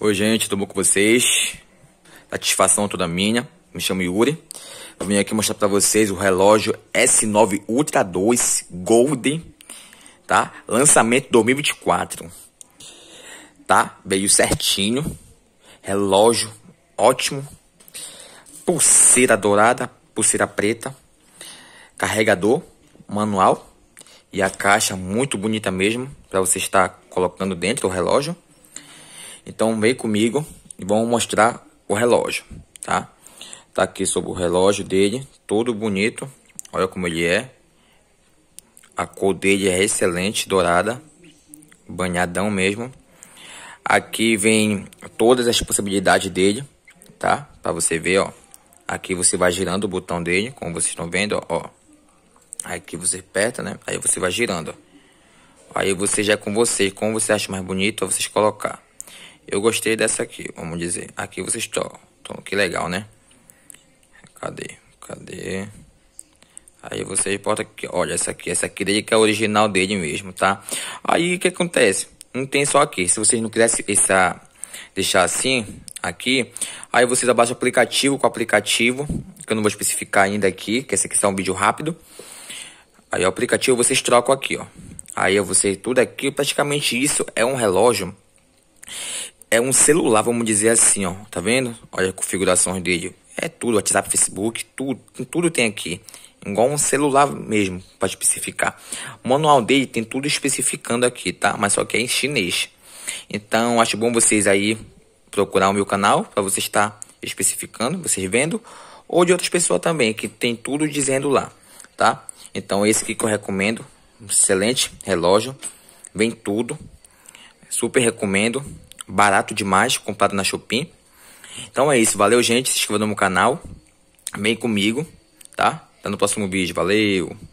Oi, gente, tudo bom com vocês? Satisfação toda minha. Me chamo Yuri. Eu vim aqui mostrar para vocês o relógio S9 Ultra 2 Golden, tá? Lançamento 2024. Tá? Veio certinho. Relógio ótimo. Pulseira dourada, pulseira preta. Carregador manual e a caixa muito bonita mesmo para você estar colocando dentro do relógio. Então vem comigo e vamos mostrar o relógio, tá? Tá aqui sobre o relógio dele, todo bonito. Olha como ele é. A cor dele é excelente, dourada, banhadão mesmo. Aqui vem todas as possibilidades dele, tá? Para você ver, ó. Aqui você vai girando o botão dele, como vocês estão vendo, ó. Aqui você aperta, né? Aí você vai girando, ó. Aí você já é com você, como você acha mais bonito, é vocês colocar. Eu gostei dessa aqui, vamos dizer. Aqui vocês estão. Então, que legal, né? Cadê? Cadê? Aí vocês botam aqui, olha, essa aqui, essa aqui daí que é a original dele mesmo, tá? Aí o que acontece? Não tem só aqui. Se vocês não quisessem essa, deixar assim, aqui, aí vocês abaixam o aplicativo com o aplicativo, que eu não vou especificar ainda aqui, que esse aqui é um vídeo rápido. Aí o aplicativo vocês trocam aqui, ó. Aí você tudo aqui, praticamente isso é um relógio é um celular, vamos dizer assim, ó. Tá vendo? Olha a configuração dele. É tudo, WhatsApp, Facebook, tudo, tudo tem aqui. Igual um celular mesmo, para especificar. O manual dele tem tudo especificando aqui, tá? Mas só que é em chinês. Então, acho bom vocês aí procurar o meu canal, para você estar especificando, vocês vendo. Ou de outras pessoas também, que tem tudo dizendo lá, tá? Então, esse aqui que eu recomendo. Excelente relógio. Vem tudo. Super recomendo barato demais comprado na Shopee. Então é isso, valeu gente, se inscreva no meu canal, vem comigo, tá? Até no próximo vídeo, valeu!